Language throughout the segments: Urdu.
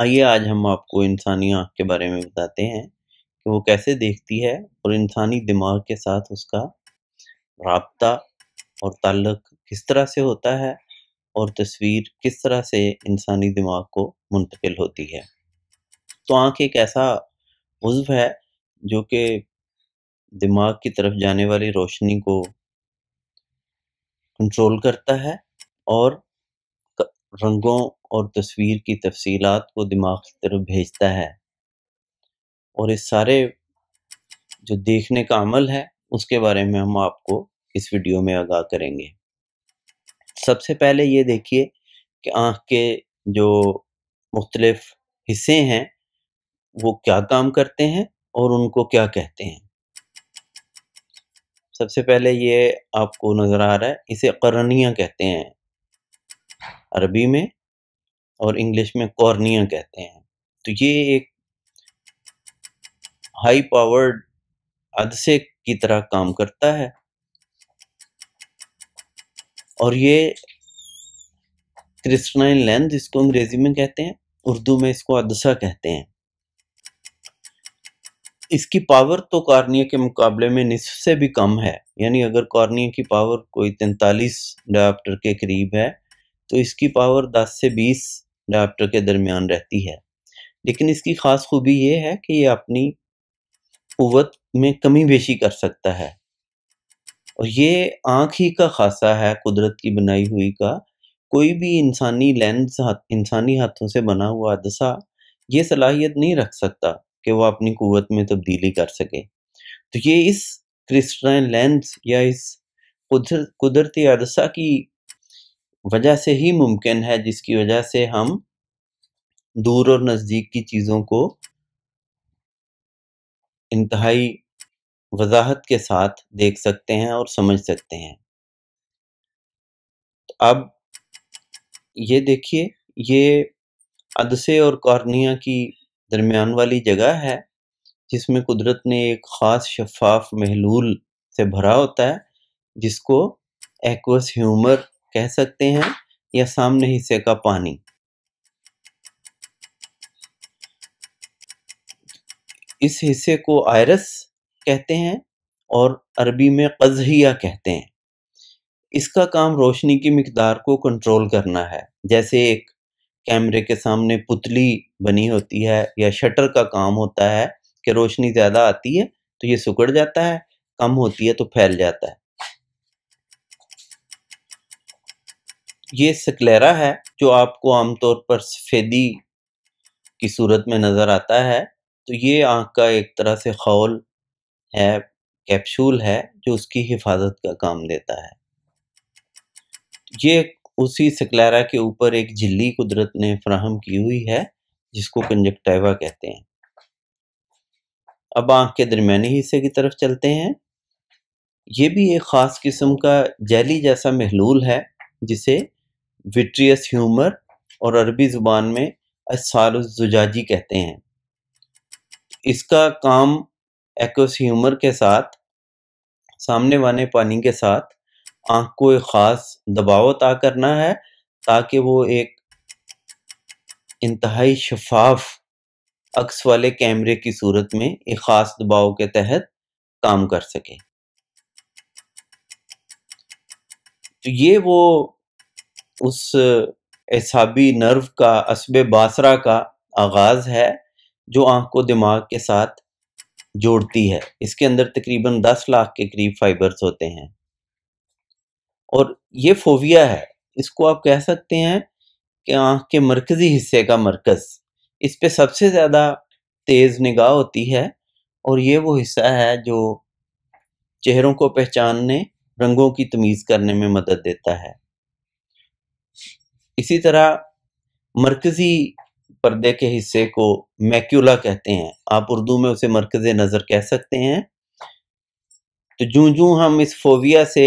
آئیے آج ہم آپ کو انسانی آنکھ کے بارے میں بتاتے ہیں کہ وہ کیسے دیکھتی ہے اور انسانی دماغ کے ساتھ اس کا رابطہ اور تعلق کس طرح سے ہوتا ہے اور تصویر کس طرح سے انسانی دماغ کو منتقل ہوتی ہے تو آنکھ ایک ایسا عضو ہے جو کہ دماغ کی طرف جانے والی روشنی کو کنٹرول کرتا ہے اور رنگوں اور تصویر کی تفصیلات کو دماغ کی طرف بھیجتا ہے اور اس سارے جو دیکھنے کا عمل ہے اس کے بارے میں ہم آپ کو اس ویڈیو میں آگاہ کریں گے سب سے پہلے یہ دیکھیے کہ آنکھ کے جو مختلف حصے ہیں وہ کیا کام کرتے ہیں اور ان کو کیا کہتے ہیں سب سے پہلے یہ آپ کو نظر آ رہا ہے اسے قرنیا کہتے ہیں عربی میں اور انگلش میں کورنیا کہتے ہیں تو یہ ایک ہائی پاورڈ عدسے کی طرح کام کرتا ہے اور یہ کرسٹنائن اس کو انگریزی میں کہتے ہیں اردو میں اس کو عدسہ کہتے ہیں اس کی پاور تو کارنیا کے مقابلے میں نصف سے بھی کم ہے یعنی اگر کارنیا کی پاور کوئی تینتالیس ڈاپٹر کے قریب ہے تو اس کی پاور دس سے بیس ڈاپٹر کے درمیان رہتی ہے لیکن اس کی خاص خوبی یہ ہے کہ یہ اپنی قوت میں کمی بیشی کر سکتا ہے اور یہ آنکھ ہی کا خاصہ ہے قدرت کی بنائی ہوئی کا کوئی بھی انسانی لینس انسانی ہاتھوں سے بنا ہوا عادثہ یہ صلاحیت نہیں رکھ سکتا کہ وہ اپنی قوت میں تبدیلی کر سکے تو یہ اس کرسٹرائن لینس یا اس قدرتی عدسہ کی وجہ سے ہی ممکن ہے جس کی وجہ سے ہم دور اور نزدیک کی چیزوں کو انتہائی وضاحت کے ساتھ دیکھ سکتے ہیں اور سمجھ سکتے ہیں اب یہ دیکھیے یہ عدسے اور کارنیا کی درمیان والی جگہ ہے جس میں قدرت نے ایک خاص شفاف محلول سے بھرا ہوتا ہے جس کو ایکوس ہیومر کہہ سکتے ہیں یا سامنے حصے کا پانی اس حصے کو آئرس کہتے ہیں اور عربی میں قزہ کہتے ہیں اس کا کام روشنی کی مقدار کو کنٹرول کرنا ہے جیسے ایک کیمرے کے سامنے پتلی بنی ہوتی ہے یا شٹر کا کام ہوتا ہے کہ روشنی زیادہ آتی ہے تو یہ سکڑ جاتا ہے کم ہوتی ہے تو پھیل جاتا ہے یہ سکلیرا ہے جو آپ کو عام طور پر سفیدی کی صورت میں نظر آتا ہے تو یہ آنکھ کا ایک طرح سے خول ہے کیپشول ہے جو اس کی حفاظت کا کام دیتا ہے یہ اسی سکلیرا کے اوپر ایک جلی قدرت نے فراہم کی ہوئی ہے جس کو کنجکٹائیوہ کہتے ہیں اب آنکھ کے درمیانی حصے کی طرف چلتے ہیں یہ بھی ایک خاص قسم کا جیلی جیسا محلول ہے جسے وٹریس ہیومر اور عربی زبان میں الزجاجی کہتے ہیں اس کا کام ایکوس ہیومر کے ساتھ سامنے والے پانی کے ساتھ آنکھ کو ایک خاص دباؤ عطا کرنا ہے تاکہ وہ ایک انتہائی شفاف عکس والے کیمرے کی صورت میں ایک خاص دباؤ کے تحت کام کر سکے تو یہ وہ اس اعصابی نرو کا عصب باسرا کا آغاز ہے جو آنکھ کو دماغ کے ساتھ جوڑتی ہے اس کے اندر تقریباً دس لاکھ کے قریب فائبرس ہوتے ہیں اور یہ فوویا ہے اس کو آپ کہہ سکتے ہیں کہ آنکھ کے مرکزی حصے کا مرکز اس پہ سب سے زیادہ تیز نگاہ ہوتی ہے اور یہ وہ حصہ ہے جو چہروں کو پہچاننے رنگوں کی تمیز کرنے میں مدد دیتا ہے اسی طرح مرکزی پردے کے حصے کو میکیولا کہتے ہیں آپ اردو میں اسے مرکز نظر کہہ سکتے ہیں تو جوں جوں ہم اس فوویا سے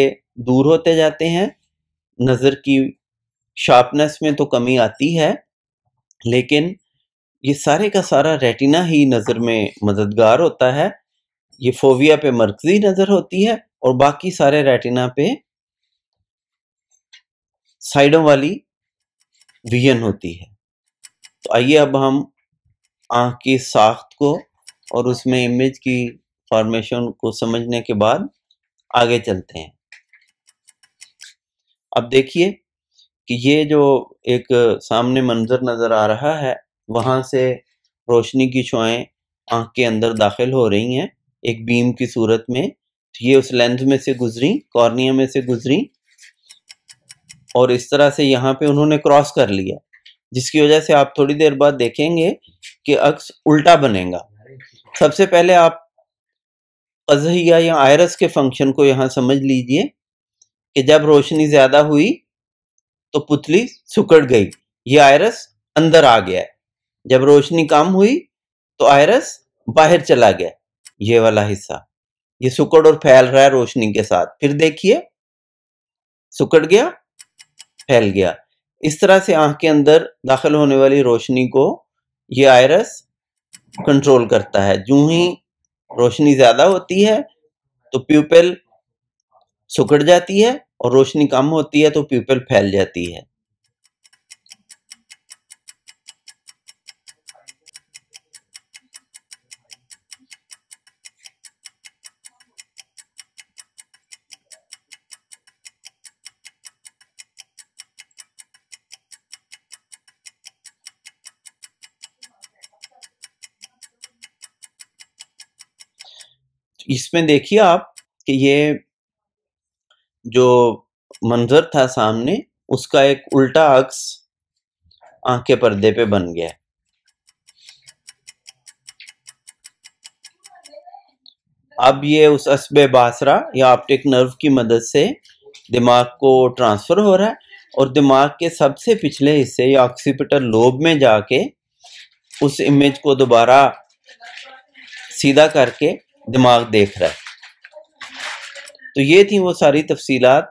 دور ہوتے جاتے ہیں نظر کی شارپنس میں تو کمی آتی ہے لیکن یہ سارے کا سارا ریٹینا ہی نظر میں مددگار ہوتا ہے یہ فوبیا پہ مرکزی نظر ہوتی ہے اور باقی سارے ریٹینا پہ سائڈوں والی ویژن ہوتی ہے تو آئیے اب ہم آنکھ کی ساخت کو اور اس میں امیج کی فارمیشن کو سمجھنے کے بعد آگے چلتے ہیں اب دیکھیے کہ یہ جو ایک سامنے منظر نظر آ رہا ہے وہاں سے روشنی کی شوائیں آنکھ کے اندر داخل ہو رہی ہیں ایک بیم کی صورت میں یہ اس لینس میں سے گزری کارنیا میں سے گزری اور اس طرح سے یہاں پہ انہوں نے کراس کر لیا جس کی وجہ سے آپ تھوڑی دیر بعد دیکھیں گے کہ اکس الٹا بنے گا سب سے پہلے آپ یا آئرس کے فنکشن کو یہاں سمجھ لیجئے کہ جب روشنی زیادہ ہوئی تو پتلی سکڑ گئی یہ آئرس اندر آ گیا ہے جب روشنی کام ہوئی تو آئرس باہر چلا گیا یہ والا حصہ یہ سکڑ اور پھیل رہا ہے روشنی کے ساتھ پھر دیکھیے سکڑ گیا پھیل گیا اس طرح سے آنکھ کے اندر داخل ہونے والی روشنی کو یہ آئرس کنٹرول کرتا ہے جو ہی روشنی زیادہ ہوتی ہے تو پیوپل سکڑ جاتی ہے اور روشنی کم ہوتی ہے تو پیوپل پھیل جاتی ہے اس میں دیکھیے آپ کہ یہ جو منظر تھا سامنے اس کا ایک الٹا عکس آنکھ کے پردے پہ بن گیا اب یہ اس اسب باسرا یا آپٹک نرو کی مدد سے دماغ کو ٹرانسفر ہو رہا ہے اور دماغ کے سب سے پچھلے حصے یا آکسیپیٹر لوب میں جا کے اس امیج کو دوبارہ سیدھا کر کے دماغ دیکھ رہا ہے تو یہ تھی وہ ساری تفصیلات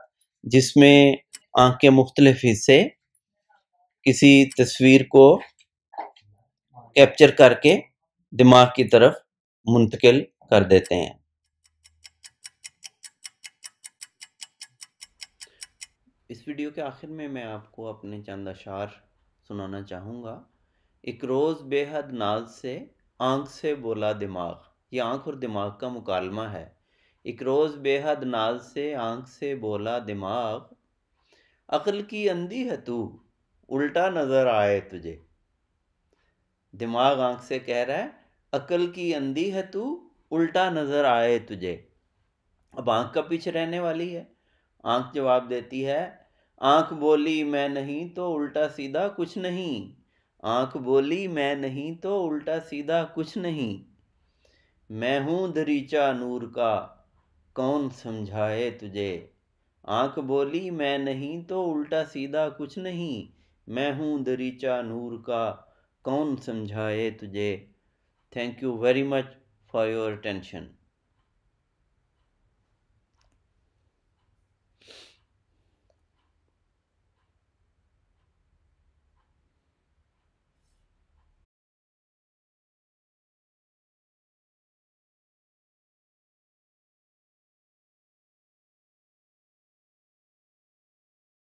جس میں آنکھ کے مختلف حصے کسی تصویر کو کیپچر کر کے دماغ کی طرف منتقل کر دیتے ہیں اس ویڈیو کے آخر میں میں آپ کو اپنے چند اشعار سنانا چاہوں گا ایک روز بے حد ناز سے آنکھ سے بولا دماغ یہ آنکھ اور دماغ کا مکالمہ ہے ایک روز بے حد ناز سے آنکھ سے بولا دماغ عقل کی اندھی ہے تو الٹا نظر آئے تجھے دماغ آنکھ سے کہہ رہا ہے کی ہے تو الٹا نظر آئے تجھے اب آنکھ کا پیچھے رہنے والی ہے آنکھ جواب دیتی ہے آنکھ بولی میں نہیں تو الٹا سیدھا کچھ نہیں آنکھ بولی میں نہیں تو الٹا سیدھا کچھ نہیں میں ہوں دریچہ نور کا کون سمجھائے تجھے آنکھ بولی میں نہیں تو الٹا سیدھا کچھ نہیں میں ہوں دریچہ نور کا کون سمجھائے تجھے thank you very much for your attention